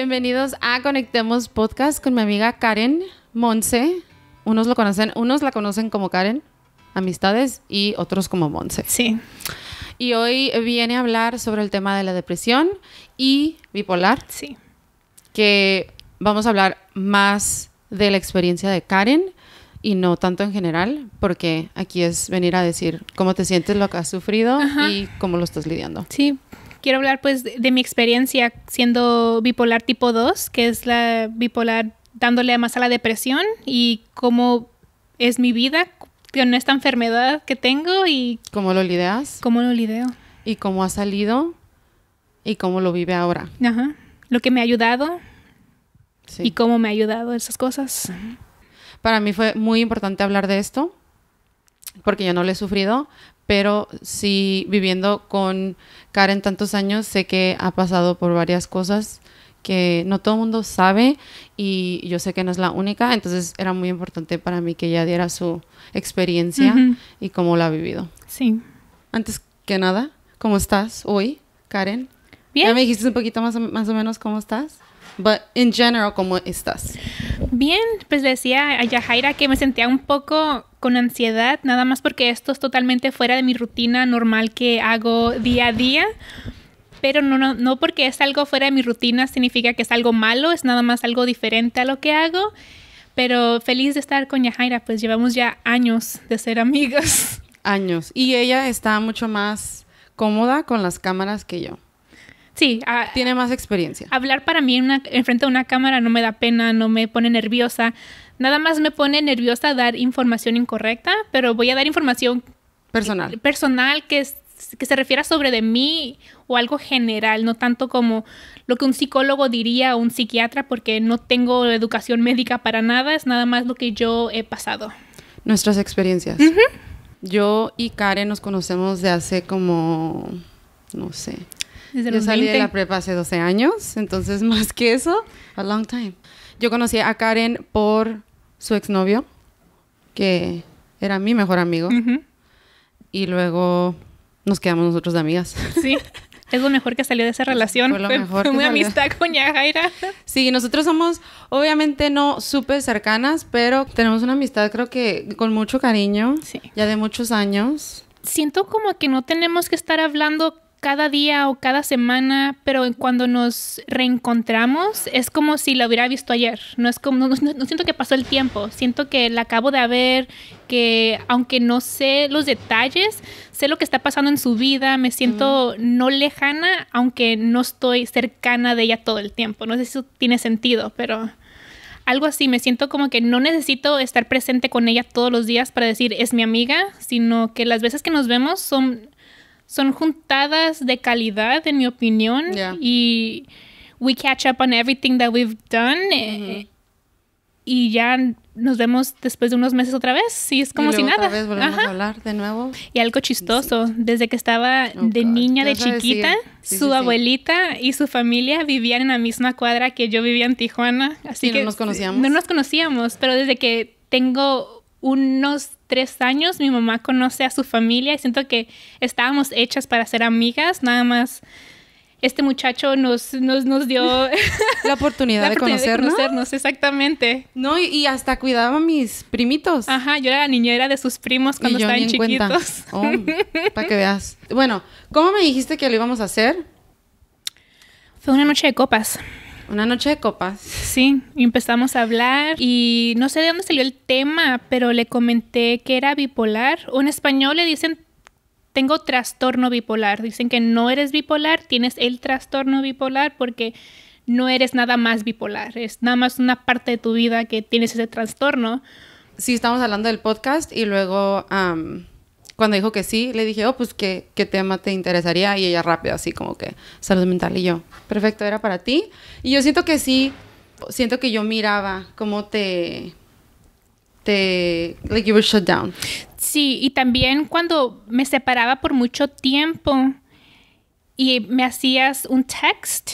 Bienvenidos a Conectemos Podcast con mi amiga Karen Monse. Unos lo conocen, unos la conocen como Karen, amistades, y otros como Monse. Sí. Y hoy viene a hablar sobre el tema de la depresión y bipolar. Sí. Que vamos a hablar más de la experiencia de Karen y no tanto en general, porque aquí es venir a decir cómo te sientes, lo que has sufrido y cómo lo estás lidiando. Sí, Quiero hablar pues de, mi experiencia siendo bipolar tipo 2, que es la bipolar dándole más a la depresión y cómo es mi vida con esta enfermedad que tengo y... ¿Cómo lo lidias. ¿Cómo lo lideo? ¿Y cómo ha salido? ¿Y cómo lo vive ahora? Ajá. Lo que me ha ayudado y cómo me ha ayudado esas cosas. Para mí fue muy importante hablar de esto porque yo no lo he sufrido, pero sí viviendo con Karen, tantos años sé que ha pasado por varias cosas que no todo el mundo sabe y yo sé que no es la única, entonces era muy importante para mí que ella diera su experiencia y cómo la ha vivido. Sí. Antes que nada, ¿cómo estás hoy, Karen? Bien. Ya me dijiste un poquito más más o menos cómo estás. Pero en general, ¿cómo estás? Bien, pues decía a Yajaira que me sentía un poco con ansiedad, nada más porque esto es totalmente fuera de mi rutina normal que hago día a día. Pero no, no, no porque es algo fuera de mi rutina significa que es algo malo, es nada más algo diferente a lo que hago. Pero feliz de estar con Yajaira, pues llevamos ya años de ser amigas. Años. Y ella está mucho más cómoda con las cámaras que yo. Sí. Tiene más experiencia. Hablar para mí una, enfrente de una cámara no me da pena, no me pone nerviosa. Nada más me pone nerviosa dar información incorrecta, pero voy a dar información... Personal. personal que se refiera sobre de mí o algo general, no tanto como lo que un psicólogo diría o un psiquiatra, porque no tengo educación médica para nada, es nada más lo que yo he pasado. Nuestras experiencias. Yo y Karen nos conocemos de hace como, no sé, yo salí de la prepa hace 12 años, entonces más que eso, a long time. Yo conocí a Karen por su exnovio, que era mi mejor amigo. Y luego nos quedamos nosotros de amigas. Sí. Es lo mejor que salió de esa pues, relación. Fue, lo muy amistad con Yajaira. Sí, nosotros somos, obviamente, no súper cercanas, pero tenemos una amistad, creo que con mucho cariño. Ya de muchos años. Siento como que no tenemos que estar hablando cada día o cada semana, pero cuando nos reencontramos es como si la hubiera visto ayer. No es como no, siento que pasó el tiempo, siento que la acabo de ver, que aunque no sé los detalles, sé lo que está pasando en su vida, me siento mm. no lejana, aunque no estoy cercana de ella todo el tiempo. No sé si eso tiene sentido, pero algo así, me siento como que no necesito estar presente con ella todos los días para decir es mi amiga, sino que las veces que nos vemos son son juntadas de calidad, en mi opinión. Y we catch up on everything that we've done. Eh, y ya nos vemos después de unos meses otra vez. Y es como si nada. vez hablar de nuevo. Y algo chistoso. Desde que estaba oh, de niña, de chiquita, su abuelita y su familia vivían en la misma cuadra que yo vivía en Tijuana. Así que no nos conocíamos. No nos conocíamos, pero desde que tengo unos tres años mi mamá conoce a su familia y siento que estábamos hechas para ser amigas, nada más este muchacho nos, nos, dio la oportunidad, de, conocernos. exactamente. No, y, hasta cuidaba a mis primitos. Ajá, yo era la niñera de sus primos cuando estaban chiquitos. Oh, para que veas. Bueno, ¿cómo me dijiste que lo íbamos a hacer? Fue una noche de copas. Una noche de copas. Sí, empezamos a hablar y no sé de dónde salió el tema, pero le comenté que era bipolar. Un español le dicen, tengo trastorno bipolar. Dicen que no eres bipolar, tienes el trastorno bipolar porque no eres nada más bipolar. Es nada más una parte de tu vida que tienes ese trastorno. Sí, estamos hablando del podcast y luego cuando dijo que sí, le dije, oh, pues, ¿qué, ¿qué tema te interesaría? Y ella rápido, así como que salud mental. Y yo, perfecto, era para ti. Y yo siento que sí, siento que yo miraba cómo te... te like, you were shut down. Sí, y también cuando me separaba por mucho tiempo y me hacías un text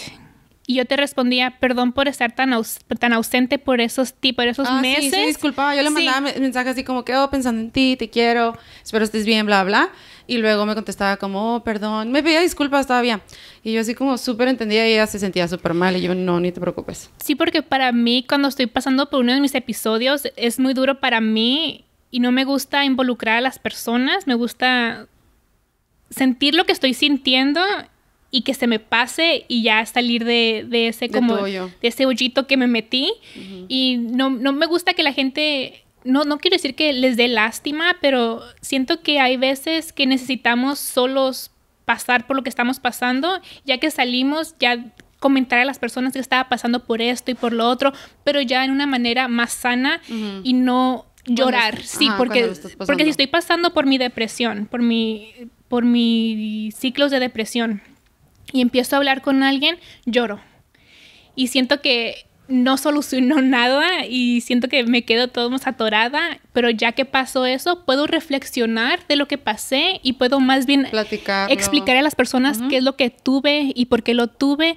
y yo te respondía, perdón por estar tan, tan ausente por esos, por esos meses. Ah, sí, sí, disculpaba. Yo le mandaba mensajes así como, quedo oh, pensando en ti, te quiero, espero estés bien, bla, bla. Y luego me contestaba como, oh, perdón, me pedía disculpas todavía. Y yo así como súper entendía y ella se sentía súper mal. Y yo, no, ni te preocupes. Sí, porque para mí, cuando estoy pasando por uno de mis episodios, es muy duro para mí y no me gusta involucrar a las personas. Me gusta sentir lo que estoy sintiendo y que se me pase y ya salir de, de ese como de, ese hoyito que me metí. Y no, no me gusta que la gente no, no quiero decir que les dé lástima, pero siento que hay veces que necesitamos solos pasar por lo que estamos pasando, ya que salimos, ya comentar a las personas que estaba pasando por esto y por lo otro, pero ya en una manera más sana y no llorar, sí, ah, porque, porque si estoy pasando por mi depresión, por mi, por mis ciclos de depresión, y empiezo a hablar con alguien, lloro. Y siento que no solucionó nada y siento que me quedo todo más atorada, pero ya que pasó eso, puedo reflexionar de lo que pasé y puedo más bien explicar a las personas qué es lo que tuve y por qué lo tuve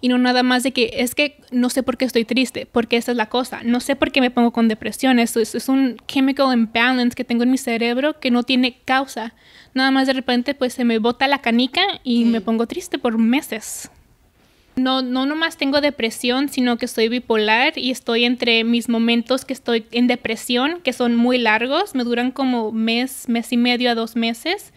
y no nada más de que es que no sé por qué estoy triste, porque esa es la cosa, no sé por qué me pongo con depresión, eso es, un chemical imbalance que tengo en mi cerebro que no tiene causa, nada más de repente pues se me bota la canica y me pongo triste por meses. No, no nomás tengo depresión, sino que soy bipolar y estoy entre mis momentos que estoy en depresión, que son muy largos, me duran como mes, mes y medio a dos meses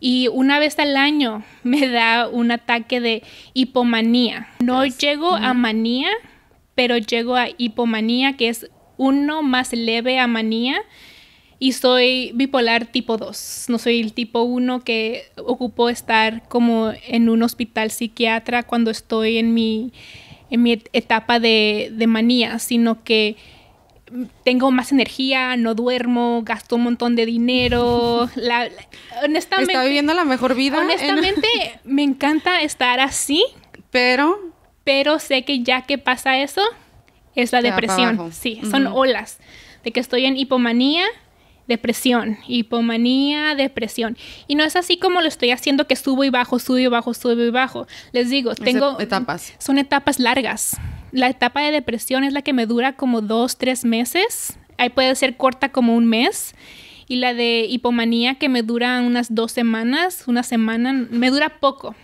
y una vez al año me da un ataque de hipomanía. No llego a manía, pero llego a hipomanía, que es uno más leve a manía. Y soy bipolar tipo 2. No soy el tipo 1 que ocupó estar como en un hospital psiquiatra cuando estoy en mi, mi etapa de, de manía, sino que tengo más energía, no duermo, gasto un montón de dinero. honestamente. Está viviendo la mejor vida. Honestamente, me encanta estar así. Pero. Pero sé que ya que pasa eso, es la depresión. Sí, son olas. De que estoy en hipomanía, depresión, hipomanía, depresión. Y no es así como lo estoy haciendo que subo y bajo, subo y bajo, subo y bajo. Les digo, tengo... etapas. Son etapas largas. La etapa de depresión es la que me dura como dos, tres meses. Ahí puede ser corta como un mes. Y la de hipomanía que me dura unas dos semanas, una semana, me dura poco.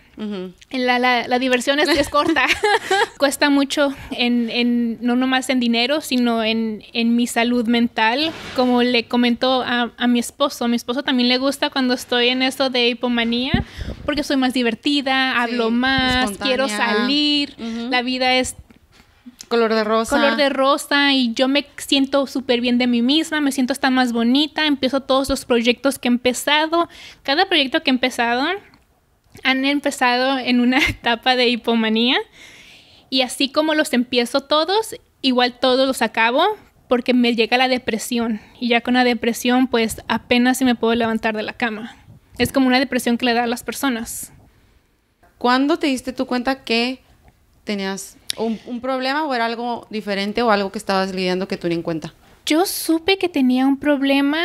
la, la, diversión es, es corta. Cuesta mucho, en, en, no nomás en dinero, sino en, en mi salud mental. Como le comentó a, a, mi esposo, a mi esposo también le gusta cuando estoy en esto de hipomanía, porque soy más divertida, hablo más, quiero salir. La vida es Color de rosa. Color de rosa y yo me siento súper bien de mí misma, me siento hasta más bonita, empiezo todos los proyectos que he empezado. Cada proyecto que he empezado han empezado en una etapa de hipomanía y así como los empiezo todos, igual todos los acabo porque me llega la depresión y ya con la depresión pues apenas si me puedo levantar de la cama. Es como una depresión que le da a las personas. ¿Cuándo te diste tu cuenta que tenías ¿Un, problema o era algo diferente o algo que estabas lidiando que tú ni en cuenta? Yo supe que tenía un problema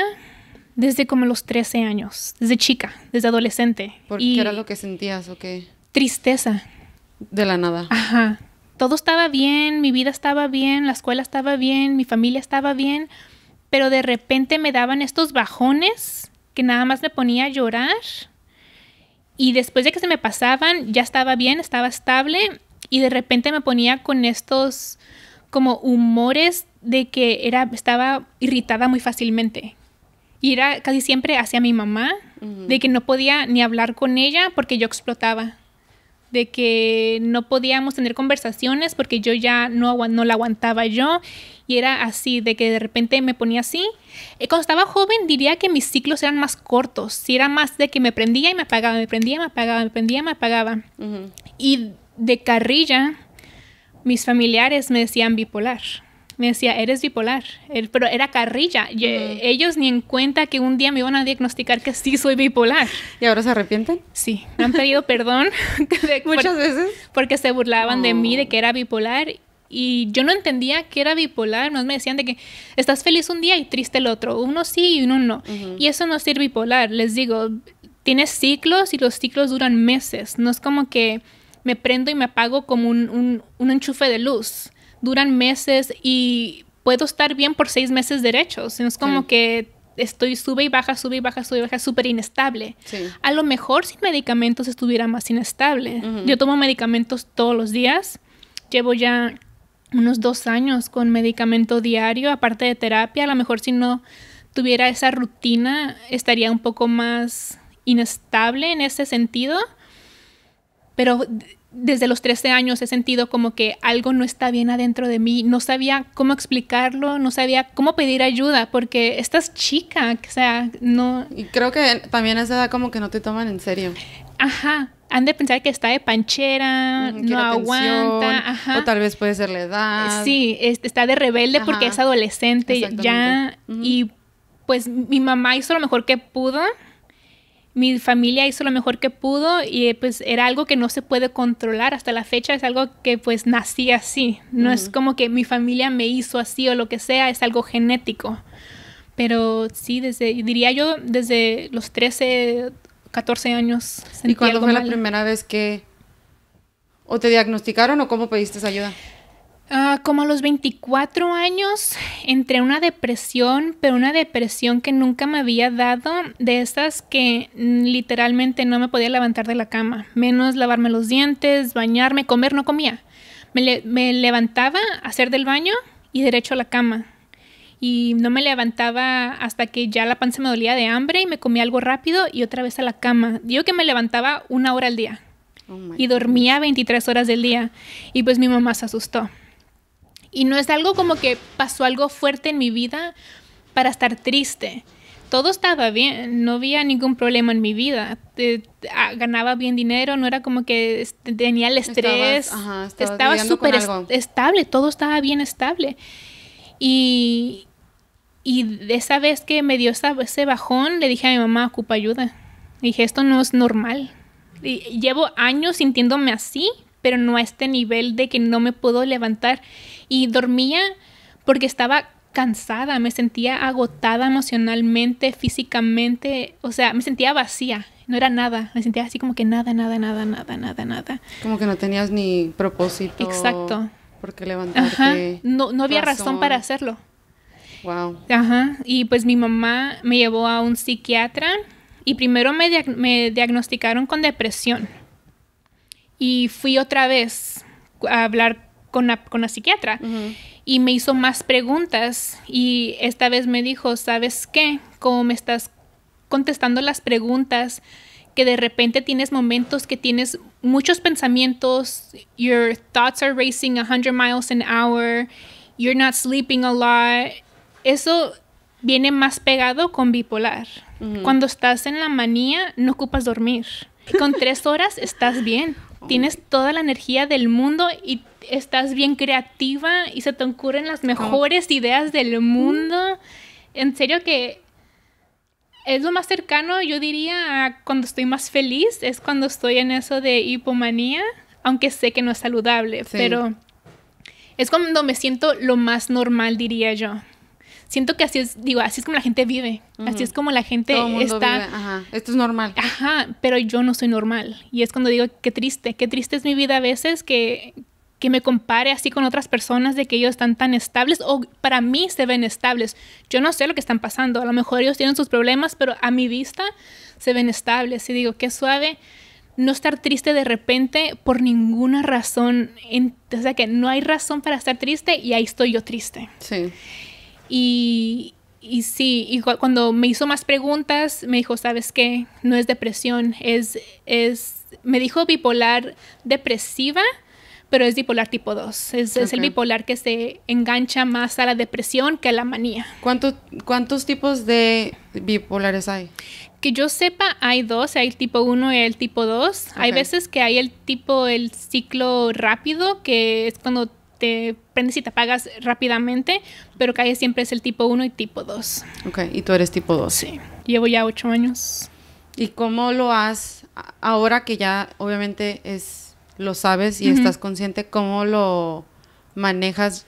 desde como los 13 años, desde chica, desde adolescente. ¿Por qué era lo que sentías o qué? Tristeza. De la nada. Ajá. Todo estaba bien, mi vida estaba bien, la escuela estaba bien, mi familia estaba bien, pero de repente me daban estos bajones que nada más me ponía a llorar. Y después de que se me pasaban, ya estaba bien, estaba estable y de repente me ponía con estos como humores de que era, estaba irritada muy fácilmente. Y era casi siempre hacia mi mamá, de que no podía ni hablar con ella porque yo explotaba, de que no podíamos tener conversaciones porque yo ya no, no la aguantaba yo. Y era así, de que de repente me ponía así. Eh, cuando estaba joven diría que mis ciclos eran más cortos, si era más de que me prendía y me apagaba, me prendía, me apagaba, me prendía, me apagaba. Y de carrilla, mis familiares me decían bipolar. Me decía, eres bipolar, er, pero era carrilla. Ellos ni en cuenta que un día me iban a diagnosticar que sí soy bipolar. ¿Y ahora se arrepienten? Sí, me han pedido perdón. Muchas veces. Porque se burlaban de mí, de oh. que era bipolar. Y yo no entendía que era bipolar. Nos me decían de que estás feliz un día y triste el otro. Uno sí y uno no. Y eso no es ser bipolar. Les digo, tienes ciclos y los ciclos duran meses. No es como que me prendo y me apago como un, un, enchufe de luz. Duran meses y puedo estar bien por seis meses derechos. es como que estoy sube y baja, sube y baja, sube y baja, súper inestable. A lo mejor sin medicamentos estuviera más inestable. Yo tomo medicamentos todos los días. Llevo ya unos dos años con medicamento diario, aparte de terapia. A lo mejor si no tuviera esa rutina estaría un poco más inestable en ese sentido pero desde los 13 años he sentido como que algo no está bien adentro de mí, no sabía cómo explicarlo, no sabía cómo pedir ayuda, porque estás chica, o sea, no... Y creo que también a esa edad como que no te toman en serio. Ajá, han de pensar que está de panchera, no aguanta, O tal vez puede ser la edad. Sí, está de rebelde porque es adolescente ya, y pues mi mamá hizo lo mejor que pudo, mi familia hizo lo mejor que pudo y eh, pues era algo que no se puede controlar hasta la fecha, es algo que pues nací así, no es como que mi familia me hizo así o lo que sea, es algo genético. Pero sí, desde, diría yo, desde los 13, 14 años. ¿Y cuándo fue la primera vez que o te diagnosticaron o cómo pediste esa ayuda? Ah, como a los 24 años entré una depresión, pero una depresión que nunca me había dado, de esas que mm, literalmente no me podía levantar de la cama, menos lavarme los dientes, bañarme, comer, no comía. Me, levantaba a hacer del baño y derecho a la cama. Y no me levantaba hasta que ya la panza me dolía de hambre y me comía algo rápido y otra vez a la cama. Digo que me levantaba una hora al día. Oh y dormía 23 horas del día. Y pues mi mamá se asustó y no es algo como que pasó algo fuerte en mi vida para estar triste. Todo estaba bien, no había ningún problema en mi vida. Ah, ganaba bien dinero, no era como que tenía el estrés. estaba súper estable, todo estaba bien estable. Y, y esa vez que me dio ese bajón, le dije a mi mamá, ocupa ayuda. dije, esto no es normal. llevo años sintiéndome así, pero no a este nivel de que no me puedo levantar. Y dormía porque estaba cansada, me sentía agotada emocionalmente, físicamente, o sea, me sentía vacía, no era nada, me sentía así como que nada, nada, nada, nada, nada, nada. Como que no tenías ni propósito. Exacto. Porque levantarte. No, había razón. para hacerlo. Wow. Ajá. Y pues mi mamá me llevó a un psiquiatra y primero me, me diagnosticaron con depresión. Y fui otra vez a hablar con la, psiquiatra y me hizo más preguntas y esta vez me dijo, ¿sabes qué? Como me estás contestando las preguntas, que de repente tienes momentos que tienes muchos pensamientos, your thoughts are racing 100 miles an hour, you're not sleeping a lot. Eso viene más pegado con bipolar. Cuando estás en la manía, no ocupas dormir. Con tres horas estás bien. Oh tienes toda la energía del mundo y estás bien creativa y se te ocurren las mejores ideas del mundo. En serio que es lo más cercano, yo diría, a cuando estoy más feliz, es cuando estoy en eso de hipomanía, aunque sé que no es saludable, pero es cuando me siento lo más normal, diría yo. Siento que así es, digo, así es como la gente vive, así es como la gente está... Esto es normal. Ajá, pero yo no soy normal. Y es cuando digo, qué triste, qué triste es mi vida a veces, que, que me compare así con otras personas de que ellos están tan estables o para mí se ven estables. Yo no sé lo que están pasando, a lo mejor ellos tienen sus problemas, pero a mi vista se ven estables y digo, qué suave no estar triste de repente por ninguna razón, en, o sea que no hay razón para estar triste y ahí estoy yo triste. Sí. Y, y sí, y cuando me hizo más preguntas, me dijo, ¿sabes qué? No es depresión, es, es, me dijo bipolar depresiva, pero es bipolar tipo 2. Es, es, el bipolar que se engancha más a la depresión que a la manía. ¿Cuánto, ¿Cuántos tipos de bipolares hay? Que yo sepa, hay dos, hay el tipo 1 y el tipo 2. Hay veces que hay el tipo, el ciclo rápido, que es cuando te prendes y te apagas rápidamente, pero que hay siempre es el tipo 1 y tipo 2. Ok, y tú eres tipo 2. Sí, llevo ya 8 años. ¿Y cómo lo has ahora que ya obviamente es lo sabes y estás consciente cómo lo manejas.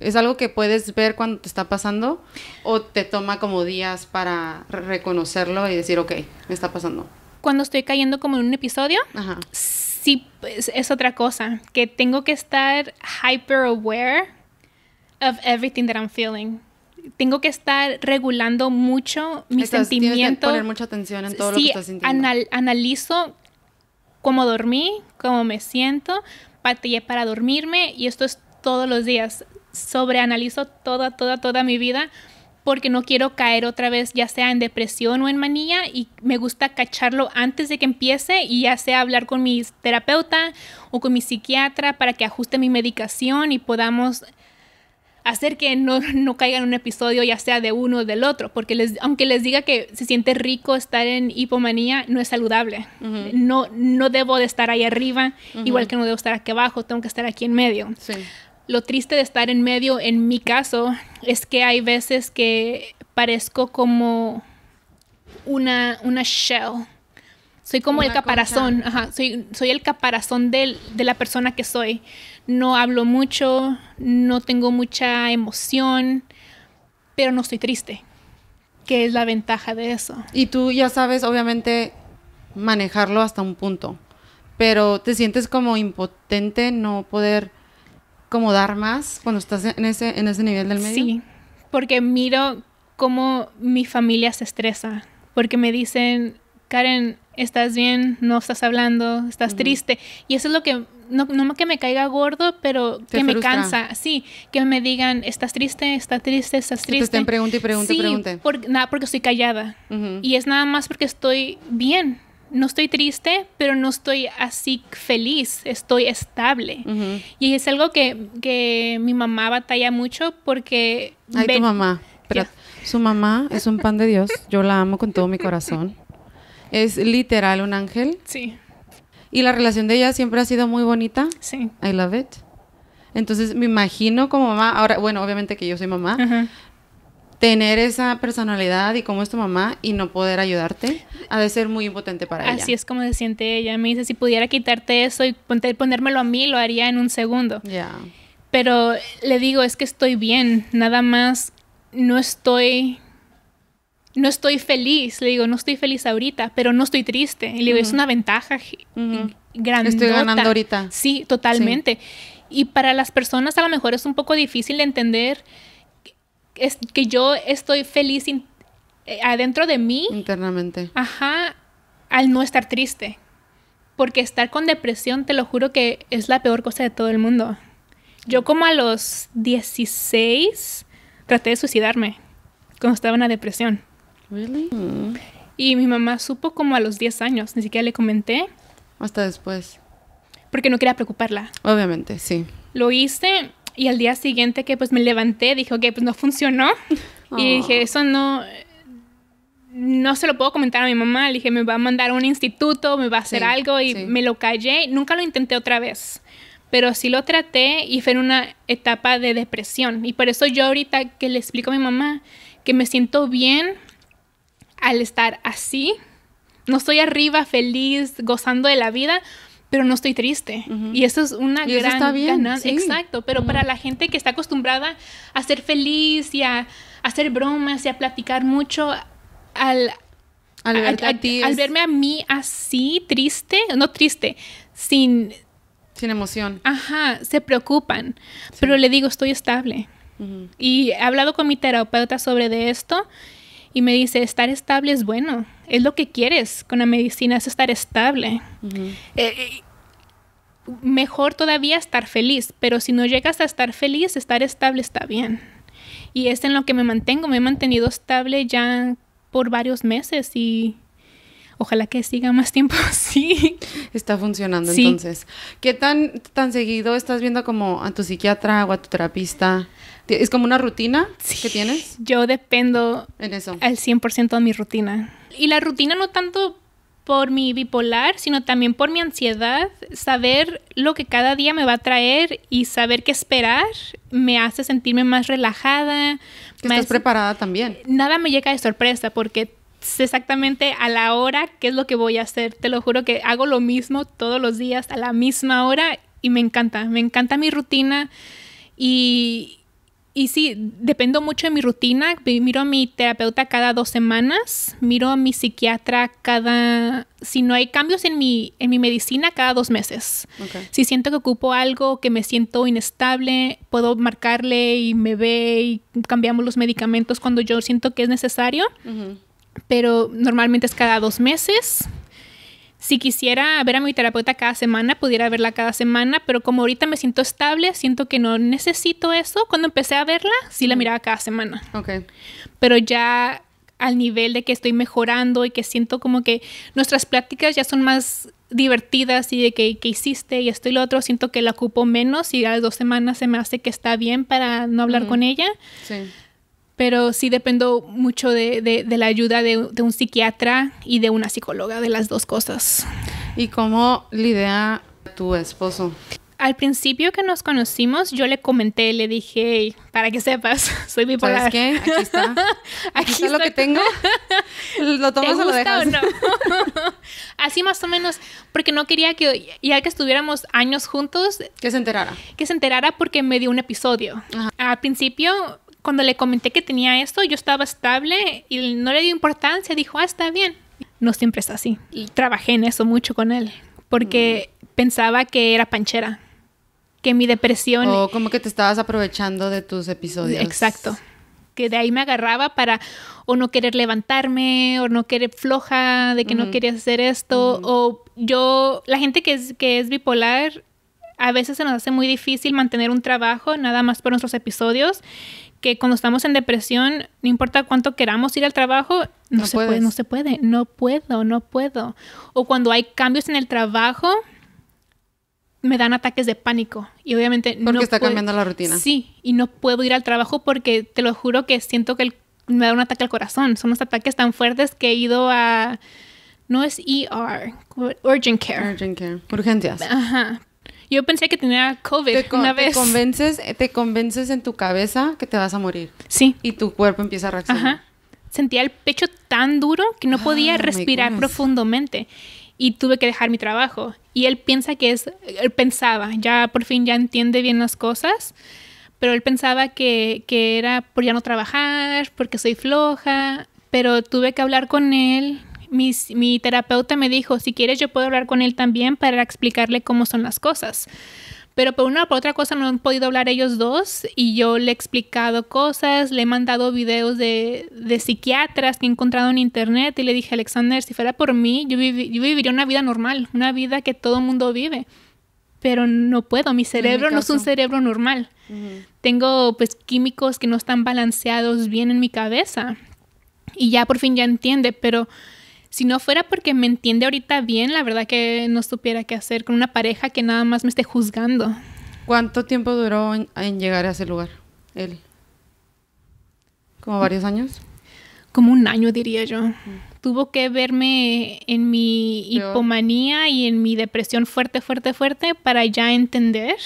¿Es algo que puedes ver cuando te está pasando o te toma como días para reconocerlo y decir, ok, me está pasando? Cuando estoy cayendo como en un episodio, sí pues, es, otra cosa, que tengo que estar hyper aware of everything that I'm feeling tengo que estar regulando mucho mis sentimientos. Tienes que poner mucha atención en todo lo que estás sintiendo. analizo cómo dormí, cómo me siento, batallé para dormirme y esto es todos los días. Sobreanalizo toda, toda, toda mi vida porque no quiero caer otra vez ya sea en depresión o en manía y me gusta cacharlo antes de que empiece y ya sea hablar con mi terapeuta o con mi psiquiatra para que ajuste mi medicación y podamos hacer que no, no caigan en un episodio ya sea de uno o del otro, porque les, aunque les diga que se siente rico estar en hipomanía, no es saludable. no, no debo de estar ahí arriba, igual que no debo estar aquí abajo, tengo que estar aquí en medio. Lo triste de estar en medio, en mi caso, es que hay veces que parezco como una, una shell. Soy como el caparazón, Soy, soy el caparazón de la persona que soy no hablo mucho, no tengo mucha emoción, pero no estoy triste, que es la ventaja de eso. Y tú ya sabes, obviamente, manejarlo hasta un punto, pero te sientes como impotente no poder como dar más cuando estás en ese, en ese nivel del medio. Sí, porque miro cómo mi familia se estresa, porque me dicen, Karen, estás bien, no estás hablando, estás triste. Y eso es lo que no, no que me caiga gordo, pero que me cansa, sí, que me digan, estás triste, estás triste, estás triste. Que te estén y sí, nada, porque estoy callada. Y es nada más porque estoy bien. No estoy triste, pero no estoy así feliz, estoy estable. Y es algo que, mi mamá batalla mucho porque... Ay, tu mamá. su mamá es un pan de Dios. Yo la amo con todo mi corazón. Es literal un ángel. Sí. Y la relación de ella siempre ha sido muy bonita. Sí. I love it. Entonces me imagino como mamá, ahora, bueno, obviamente que yo soy mamá, tener esa personalidad y como es tu mamá y no poder ayudarte, ha de ser muy impotente para ella. Así es como se siente ella. Me dice, si pudiera quitarte eso y ponérmelo a mí, lo haría en un segundo. Ya. Pero le digo, es que estoy bien, nada más no estoy no estoy feliz, le digo, no estoy feliz ahorita, pero no estoy triste. Y le digo, es una ventaja grande. Estoy ganando ahorita. Sí, totalmente. Y para las personas a lo mejor es un poco difícil de entender que, es, que yo estoy feliz eh, adentro de mí. Internamente. Ajá, al no estar triste. Porque estar con depresión, te lo juro que es la peor cosa de todo el mundo. Yo mm. como a los 16 traté de suicidarme cuando estaba en la depresión. Y mi mamá supo como a los 10 años, ni siquiera le comenté. Hasta después. Porque no quería preocuparla. Obviamente, sí. Lo hice y al día siguiente que pues me levanté, dije, ok, pues no funcionó. Y dije, eso no, no se lo puedo comentar a mi mamá. Le dije, me va a mandar a un instituto, me va a hacer algo y me lo callé. Nunca lo intenté otra vez, pero sí lo traté y fue en una etapa de depresión. Y por eso yo ahorita que le explico a mi mamá que me siento bien al estar así. No estoy arriba, feliz, gozando de la vida, pero no estoy triste. Y eso es una gran ganancia. Exacto, pero para la gente que está acostumbrada a ser feliz y a, hacer bromas y a platicar mucho, al, al, verme a mí así, triste, no triste, sin... emoción. Ajá, se preocupan, pero le digo, estoy estable. Y he hablado con mi terapeuta sobre de esto y me dice, estar estable es bueno, es lo que quieres con la medicina, es estar estable. Eh, eh, mejor todavía estar feliz, pero si no llegas a estar feliz, estar estable está bien. Y es en lo que me mantengo, me he mantenido estable ya por varios meses y Ojalá que siga más tiempo así. Está funcionando entonces. ¿Qué tan, tan seguido estás viendo como a tu psiquiatra o a tu terapista? ¿Es como una rutina que tienes? Yo dependo en eso. al 100% de mi rutina. Y la rutina no tanto por mi bipolar, sino también por mi ansiedad, saber lo que cada día me va a traer y saber qué esperar me hace sentirme más relajada. más... estás preparada también. Nada me llega de sorpresa porque exactamente a la hora qué es lo que voy a hacer. Te lo juro que hago lo mismo todos los días a la misma hora y me encanta, me encanta mi rutina y, y sí, dependo mucho de mi rutina. Miro a mi terapeuta cada dos semanas, miro a mi psiquiatra cada, si no hay cambios en mi, en mi medicina, cada dos meses. Si siento que ocupo algo, que me siento inestable, puedo marcarle y me ve y cambiamos los medicamentos cuando yo siento que es necesario pero normalmente es cada dos meses. Si quisiera ver a mi terapeuta cada semana, pudiera verla cada semana, pero como ahorita me siento estable, siento que no necesito eso. Cuando empecé a verla, sí la miraba cada semana. Okay. Pero ya al nivel de que estoy mejorando y que siento como que nuestras pláticas ya son más divertidas y de que, que hiciste y esto y lo otro, siento que la ocupo menos y a las dos semanas se me hace que está bien para no hablar con ella. Sí pero sí dependo mucho de, de, la ayuda de, de, un psiquiatra y de una psicóloga, de las dos cosas. ¿Y cómo lidia tu esposo? Al principio que nos conocimos, yo le comenté, le dije, para que sepas, soy bipolar. ¿Sabes qué? Aquí está. Aquí, está, lo que tengo. ¿Lo tomas o lo dejas? O no? Así más o menos, porque no quería que, ya que estuviéramos años juntos... Que se enterara. Que se enterara porque me dio un episodio. Al principio cuando le comenté que tenía esto, yo estaba estable y no le dio importancia, dijo, ah, está bien. No siempre es así. Y trabajé en eso mucho con él, porque mm. pensaba que era panchera, que mi depresión... O como que te estabas aprovechando de tus episodios. Exacto. Que de ahí me agarraba para o no querer levantarme, o no querer floja, de que no mm. quería hacer esto, mm. o yo, la gente que es, que es bipolar, a veces se nos hace muy difícil mantener un trabajo, nada más por nuestros episodios que cuando estamos en depresión, no importa cuánto queramos ir al trabajo, no, se puede, no se puede, no puedo, no puedo. O cuando hay cambios en el trabajo, me dan ataques de pánico y obviamente porque no está cambiando la rutina. Sí, y no puedo ir al trabajo porque te lo juro que siento que me da un ataque al corazón. Son unos ataques tan fuertes que he ido a no es ER, urgent care. Urgent care, urgencias. Ajá, yo pensé que tenía COVID una vez. Te convences, te convences en tu cabeza que te vas a morir. Sí. Y tu cuerpo empieza a reaccionar. Ajá. Sentía el pecho tan duro que no podía ah, respirar profundamente y tuve que dejar mi trabajo. Y él piensa que es, él pensaba, ya por fin ya entiende bien las cosas, pero él pensaba que, que era por ya no trabajar, porque soy floja, pero tuve que hablar con él mi, mi terapeuta me dijo, si quieres yo puedo hablar con él también para explicarle cómo son las cosas pero por una por otra cosa no han podido hablar ellos dos y yo le he explicado cosas, le he mandado videos de, de psiquiatras que he encontrado en internet y le dije, Alexander, si fuera por mí, yo, viviría una vida normal, una vida que todo mundo vive, pero no puedo, mi cerebro no es un cerebro normal. Tengo pues químicos que no están balanceados bien en mi cabeza y ya por fin ya entiende, pero si no fuera porque me entiende ahorita bien, la verdad que no supiera qué hacer con una pareja que nada más me esté juzgando. ¿Cuánto tiempo duró en, llegar a ese lugar él? ¿Como varios años? Como un año, diría yo. Mm. Tuvo que verme en mi hipomanía y en mi depresión fuerte, fuerte, fuerte para ya entender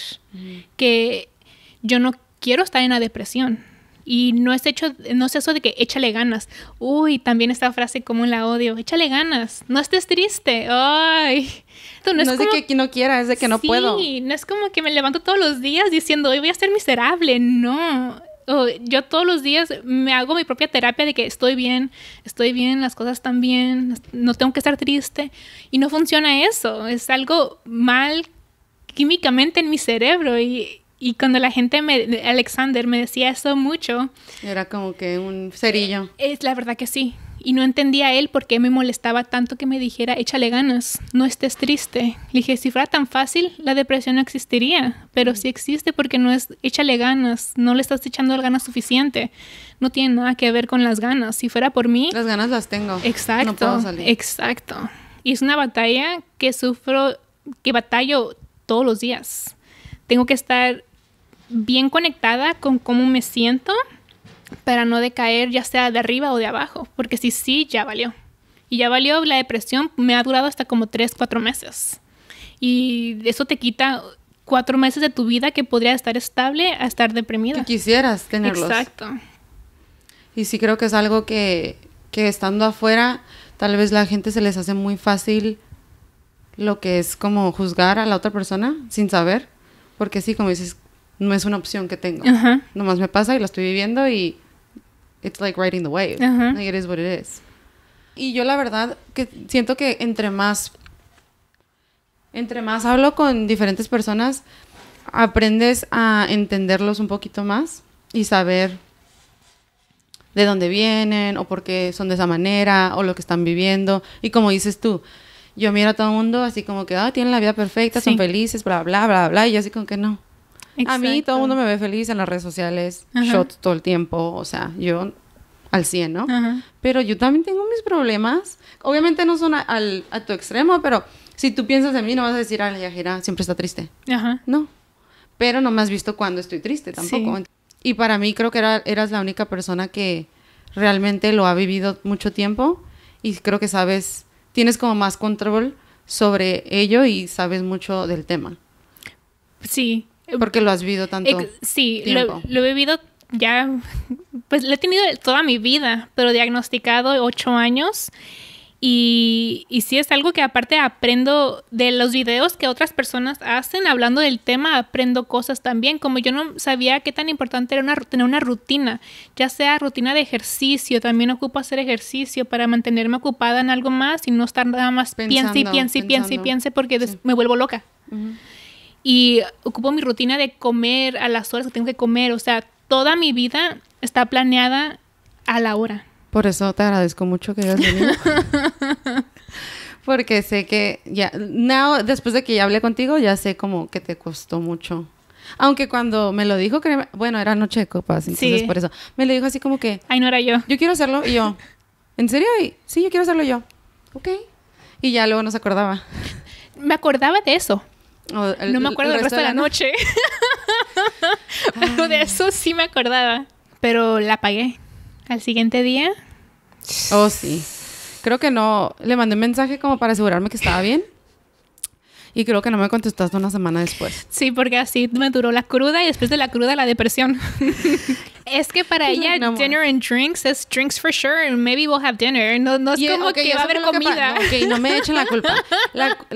que yo no quiero estar en la depresión y no es hecho, no es eso de que échale ganas. Uy, también esta frase como la odio. Échale ganas. No estés triste. Ay. no, es, de que no quiera, es de que no puedo. Sí, no es como que me levanto todos los días diciendo hoy voy a ser miserable. No. yo todos los días me hago mi propia terapia de que estoy bien, estoy bien, las cosas están bien, no tengo que estar triste. Y no funciona eso. Es algo mal químicamente en mi cerebro y y cuando la gente, me, Alexander, me decía eso mucho. Era como que un cerillo. Eh, es la verdad que sí. Y no entendía él por qué me molestaba tanto que me dijera, échale ganas, no estés triste. Le dije, si fuera tan fácil, la depresión no existiría, pero si existe porque no es, échale ganas, no le estás echando ganas suficiente. No tiene nada que ver con las ganas. Si fuera por mí... Las ganas las tengo. Exacto. No puedo salir. Exacto. Y es una batalla que sufro, que batallo todos los días tengo que estar bien conectada con cómo me siento para no decaer ya sea de arriba o de abajo, porque si sí, ya valió. Y ya valió la depresión, me ha durado hasta como tres, cuatro meses. Y eso te quita cuatro meses de tu vida que podría estar estable a estar deprimida. Que quisieras tenerlos. Exacto. Y sí creo que es algo que, que estando afuera, tal vez la gente se les hace muy fácil lo que es como juzgar a la otra persona sin saber porque sí, como dices, no es una opción que tengo. Nomás me pasa y la estoy viviendo y it's like riding the wave. Like it is what it is. Y yo la verdad que siento que entre más entre más hablo con diferentes personas, aprendes a entenderlos un poquito más y saber de dónde vienen o por qué son de esa manera o lo que están viviendo. Y como dices tú, yo miro a todo el mundo así como que, ah, tienen la vida perfecta, son felices, bla, bla, bla, bla, y yo así como que no. A mí todo el mundo me ve feliz en las redes sociales, yo todo el tiempo, o sea, yo al 100, ¿no? Pero yo también tengo mis problemas. Obviamente no son a, al, a tu extremo, pero si tú piensas en mí, no vas a decir, ah, la viajera siempre está triste. Ajá. No. Pero no me has visto cuando estoy triste tampoco. Y para mí creo que eras la única persona que realmente lo ha vivido mucho tiempo y creo que sabes tienes como más control sobre ello y sabes mucho del tema. Sí. Porque lo has vivido tanto. sí, Lo, lo, he vivido ya, pues lo he tenido toda mi vida, pero diagnosticado ocho años y, sí es algo que aparte aprendo de los videos que otras personas hacen hablando del tema, aprendo cosas también, como yo no sabía qué tan importante era una, tener una rutina, ya sea rutina de ejercicio, también ocupo hacer ejercicio para mantenerme ocupada en algo más y no estar nada más pensando, y piense y piense y piense porque me vuelvo loca. Y ocupo mi rutina de comer a las horas que tengo que comer, o sea, toda mi vida está planeada a la hora. Por eso te agradezco mucho que hayas venido. Porque sé que ya, now, después de que ya hablé contigo, ya sé como que te costó mucho. Aunque cuando me lo dijo, bueno, era noche de copas, entonces por eso. Me lo dijo así como que... Ay, no era yo. Yo quiero hacerlo y yo. ¿En serio? sí, yo quiero hacerlo yo. Ok. Y ya luego no se acordaba. Me acordaba de eso. no me acuerdo del resto de la, noche. Pero de eso sí me acordaba. Pero la pagué. ¿Al siguiente día? Oh, sí. Creo que no. Le mandé un mensaje como para asegurarme que estaba bien. Y creo que no me contestaste una semana después. Sí, porque así me duró la cruda y después de la cruda la depresión. es que para ella dinner and drinks es drinks for sure and maybe we'll have dinner. No, es como que va a haber comida. No, ok, no me echen la culpa.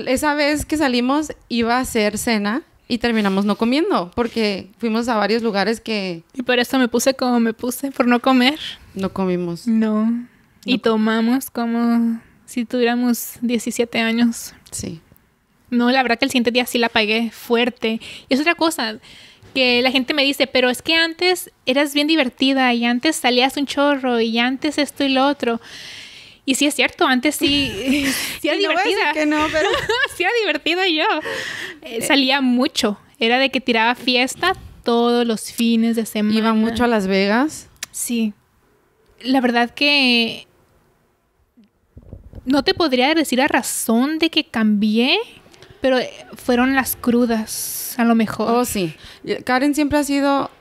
esa vez que salimos iba a ser cena y terminamos no comiendo porque fuimos a varios lugares que... Y por eso me puse como me puse, por no comer. No comimos. No. Y tomamos como si tuviéramos 17 años. Sí. No, la verdad que el siguiente día sí la pagué fuerte. Y es otra cosa que la gente me dice, pero es que antes eras bien divertida y antes salías un chorro y antes esto y lo otro. Y sí es cierto, antes sí, sí era divertida. Que no, pero... sí era divertida yo. Eh, eh, salía mucho. Era de que tiraba fiesta todos los fines de semana. ¿Iba mucho a Las Vegas? Sí. La verdad que no te podría decir la razón de que cambié, pero fueron las crudas, a lo mejor. Oh, sí. Karen siempre ha sido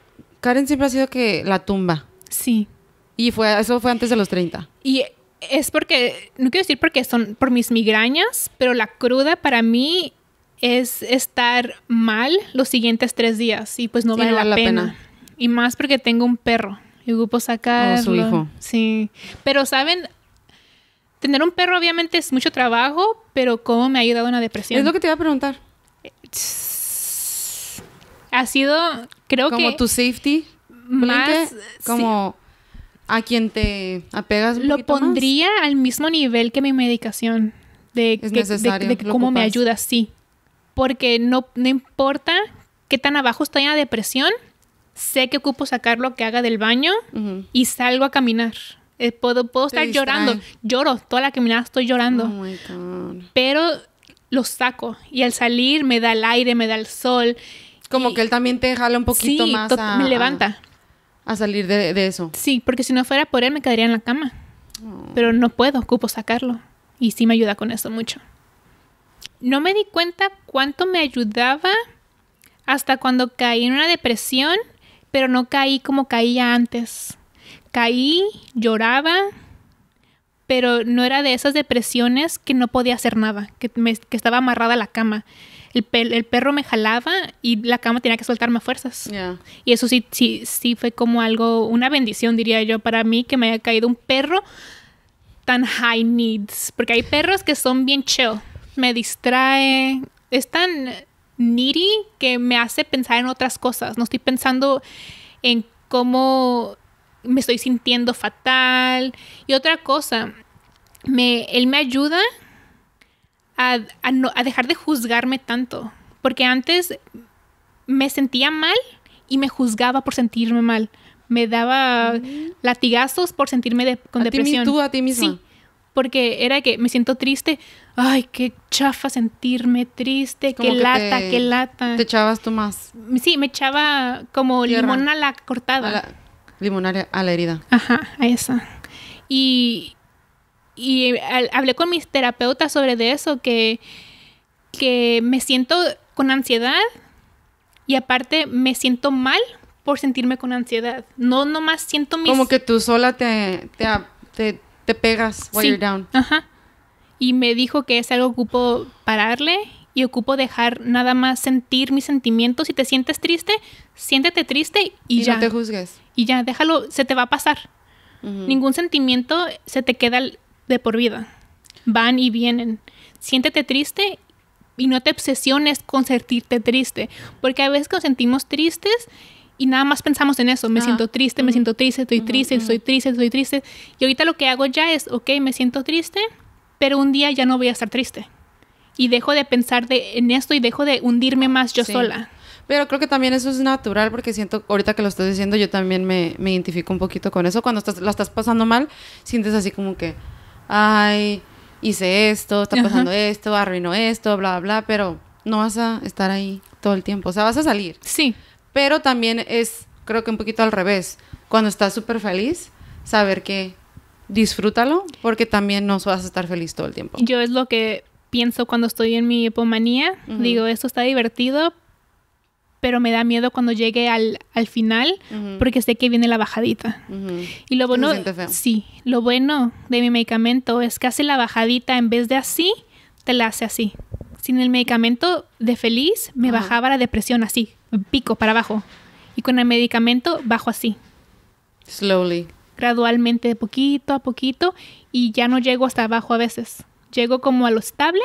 Karen siempre ha sido que la tumba. Sí. Y fue eso fue antes de los 30. Y es porque, no quiero decir porque son por mis migrañas, pero la cruda para mí es estar mal los siguientes tres días y pues no vale, la, pena. Y más porque tengo un perro y ocupo saca. sacar su hijo. Sí. Pero, ¿saben? Tener un perro obviamente es mucho trabajo, pero ¿cómo me ha ayudado una depresión? Es lo que te iba a preguntar. Eh, ha sido, creo que... Como tu safety. Más... como a quien te apegas. lo pondría al mismo nivel que mi medicación. De, es de, cómo me ayuda, sí. Porque no, no importa qué tan abajo estoy en la depresión, sé que ocupo sacar lo que haga del baño y salgo a caminar. Eh, puedo, puedo estar llorando. Lloro, toda la caminada estoy llorando. Oh Pero lo saco y al salir me da el aire, me da el sol. Como que él también te jala un poquito más. Sí, me levanta a salir de, eso. Sí, porque si no fuera por él me quedaría en la cama. Oh. Pero no puedo, ocupo sacarlo. Y sí me ayuda con eso mucho. No me di cuenta cuánto me ayudaba hasta cuando caí en una depresión, pero no caí como caía antes. Caí, lloraba, pero no era de esas depresiones que no podía hacer nada, que, que estaba amarrada a la cama el, perro me jalaba y la cama tenía que soltarme fuerzas. Y eso sí, sí, fue como algo, una bendición, diría yo, para mí, que me haya caído un perro tan high needs. Porque hay perros que son bien chill. Me distrae. Es tan needy que me hace pensar en otras cosas. No estoy pensando en cómo me estoy sintiendo fatal. Y otra cosa, me, él me ayuda a, dejar de juzgarme tanto, porque antes me sentía mal y me juzgaba por sentirme mal. Me daba mm. latigazos por sentirme con depresión. tú a ti Sí, porque era que me siento triste. Ay, qué chafa sentirme triste, qué lata, qué lata. Te echabas tú más. Sí, me echaba como limón a la cortada. limón a la herida. Ajá, a esa. Y, y hablé con mis terapeutas sobre de eso, que, que me siento con ansiedad y aparte me siento mal por sentirme con ansiedad. No nomás siento mis... Como que tú sola te, te, pegas while you're down. Y me dijo que es algo que ocupo pararle y ocupo dejar nada más sentir mis sentimientos. Si te sientes triste, siéntete triste y, ya. te juzgues. Y ya, déjalo, se te va a pasar. Ningún sentimiento se te queda de por vida. Van y vienen. Siéntete triste y no te obsesiones con sentirte triste, porque a veces nos sentimos tristes y nada más pensamos en eso, me ah, siento triste, me siento triste, estoy triste, estoy triste, estoy triste, triste. Y ahorita lo que hago ya es, ok, me siento triste, pero un día ya no voy a estar triste. Y dejo de pensar de, en esto y dejo de hundirme más yo sola. Pero creo que también eso es natural porque siento, ahorita que lo estás diciendo, yo también me, identifico un poquito con eso. Cuando estás, la estás pasando mal, sientes así como que, ay, hice esto, está pasando esto, arruinó esto, bla, bla, pero no vas a estar ahí todo el tiempo. O sea, vas a salir. Sí. Pero también es, creo que un poquito al revés. Cuando estás súper feliz, saber que disfrútalo, porque también no vas a estar feliz todo el tiempo. Yo es lo que pienso cuando estoy en mi hipomanía. Digo, esto está divertido, pero me da miedo cuando llegue al, final porque sé que viene la bajadita. Y lo bueno, sí, lo bueno de mi medicamento es que hace la bajadita en vez de así, te la hace así. Sin el medicamento de feliz me bajaba la depresión así, pico para abajo. Y con el medicamento bajo así. Slowly. Gradualmente, de poquito a poquito y ya no llego hasta abajo a veces llego como a lo estable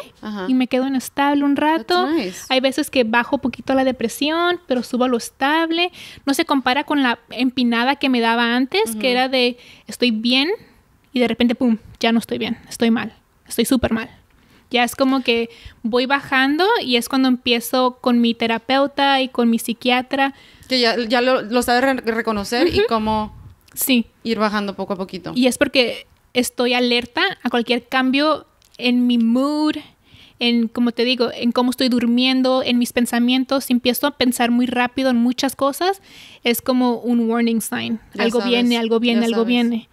y me quedo en estable un rato. Hay veces que bajo poquito la depresión, pero subo a lo estable. No se compara con la empinada que me daba antes, que era de estoy bien y de repente, pum, ya no estoy bien, estoy mal, estoy súper mal. Ya es como que voy bajando y es cuando empiezo con mi terapeuta y con mi psiquiatra. Que ya, ya lo, lo sabes reconocer y cómo sí. ir bajando poco a poquito. Y es porque estoy alerta a cualquier cambio en mi mood, en, como te digo, en cómo estoy durmiendo, en mis pensamientos, si empiezo a pensar muy rápido en muchas cosas, es como un warning sign. algo viene, algo viene, algo viene.